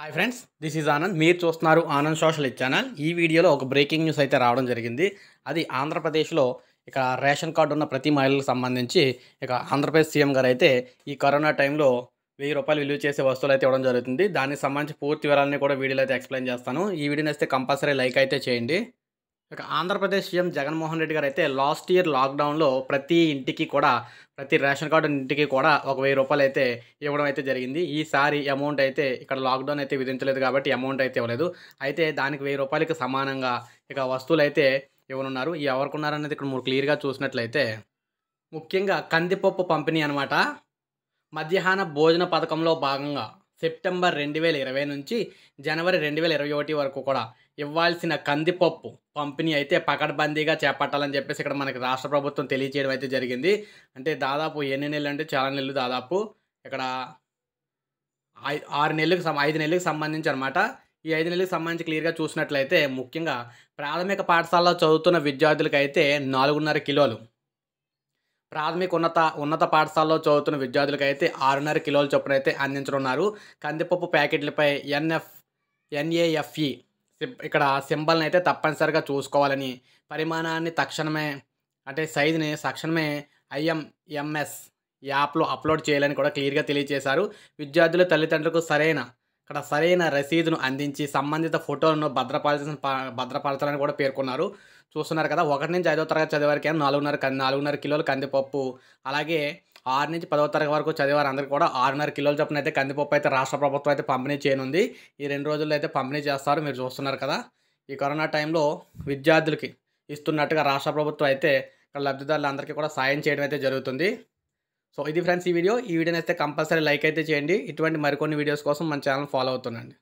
hi friends this is Anand మీరు చూస్తున్నారు Anand social channel ఈ వీడియోలో ఒక బ్రేకింగ్ న్యూస్ అయితే రావడం జరిగింది అది ఆంధ్రప్రదేశ్లో ఇక రేషన్ కార్డు ఉన్న ప్రతి మహిళలకు సంబంధించి ఇక ఆంధ్రప్రదేశ్ సీఎం గారు అయితే ఈ కరోనా టైంలో వెయ్యి రూపాయలు విలువ చేసే వస్తువులు అయితే ఇవ్వడం జరుగుతుంది దానికి సంబంధించి పూర్తి వివరాలని కూడా వీడియోలో అయితే ఎక్స్ప్లెయిన్ చేస్తాను ఈ వీడియోని అయితే కంపల్సరీ లైక్ అయితే చేయండి ఇక ఆంధ్రప్రదేశ్ సీఎం జగన్మోహన్ రెడ్డి గారు అయితే లాస్ట్ ఇయర్ లాక్డౌన్లో ప్రతి ఇంటికి కూడా ప్రతి రేషన్ కార్డు ఇంటికి కూడా ఒక వెయ్యి రూపాయలు అయితే ఇవ్వడం అయితే జరిగింది ఈసారి అమౌంట్ అయితే ఇక్కడ లాక్డౌన్ అయితే విధించలేదు కాబట్టి అమౌంట్ అయితే ఇవ్వలేదు అయితే దానికి వెయ్యి రూపాయలకి సమానంగా ఇక వస్తువులు అయితే ఇవ్వనున్నారు ఈ ఎవరికి ఉన్నారనేది ఇక్కడ మూడు క్లియర్గా చూసినట్లయితే ముఖ్యంగా కందిపప్పు పంపిణీ అనమాట మధ్యాహ్న భోజన పథకంలో భాగంగా సెప్టెంబర్ రెండు వేల ఇరవై నుంచి జనవరి రెండు వేల ఇరవై ఒకటి వరకు కూడా ఇవ్వాల్సిన కందిపప్పు పంపిణీ అయితే పకడ్బందీగా చేపట్టాలని చెప్పేసి ఇక్కడ మనకి రాష్ట్ర ప్రభుత్వం తెలియజేయడం అయితే జరిగింది అంటే దాదాపు ఎన్ని నెలలు అంటే చాలా నెలలు దాదాపు ఇక్కడ ఆరు నెలలకు ఐదు నెలలకు సంబంధించి అనమాట ఈ ఐదు నెలలకు సంబంధించి క్లియర్గా చూసినట్లయితే ముఖ్యంగా ప్రాథమిక పాఠశాలలో చదువుతున్న విద్యార్థులకైతే నాలుగున్నర కిలోలు ప్రాథమిక ఉన్నత ఉన్నత పాఠశాలలో చదువుతున్న విద్యార్థులకైతే ఆరున్నర కిలోల చొప్పున అయితే అందించనున్నారు కందిపప్పు ప్యాకెట్లపై ఎన్ఎఫ్ ఎన్ఏఎఫ్ఈ ఇక్కడ సింబల్ని అయితే తప్పనిసరిగా చూసుకోవాలని పరిమాణాన్ని తక్షణమే అంటే సైజుని తక్షణమే ఐఎంఎంఎస్ యాప్లో అప్లోడ్ చేయాలని కూడా క్లియర్గా తెలియజేశారు విద్యార్థుల తల్లిదండ్రులకు సరైన ఇక్కడ సరైన రసీదును అందించి సంబంధిత ఫోటోలను భద్రపరచాల్సిన భద్రపరచాలని కూడా పేర్కొన్నారు చూస్తున్నారు కదా ఒకటి నుంచి ఐదో తరగతి చదివే వరకు నాలుగున్నర నాలుగున్నర కిలోలు కందిపప్పు అలాగే ఆరు నుంచి పదో తరగతి వరకు చదివేవారు అందరికీ కూడా ఆరున్నర కిలోల చొప్పున అయితే కందిపప్పు అయితే రాష్ట్ర ప్రభుత్వం అయితే పంపిణీ చేయనుంది ఈ రెండు రోజుల్లో అయితే పంపిణీ చేస్తారు మీరు చూస్తున్నారు కదా ఈ కరోనా టైంలో విద్యార్థులకి ఇస్తున్నట్టుగా రాష్ట్ర ప్రభుత్వం అయితే ఇక్కడ లబ్ధిదారులందరికీ కూడా సాయం చేయడం అయితే జరుగుతుంది సో ఇది ఫ్రెండ్స్ ఈ వీడియో ఈ వీడియోని అయితే కంపల్సరీ లైక్ అయితే చేయండి ఇటువంటి మరికొన్ని వీడియోస్ కోసం మన ఛానల్ ఫాలో అవుతుండండి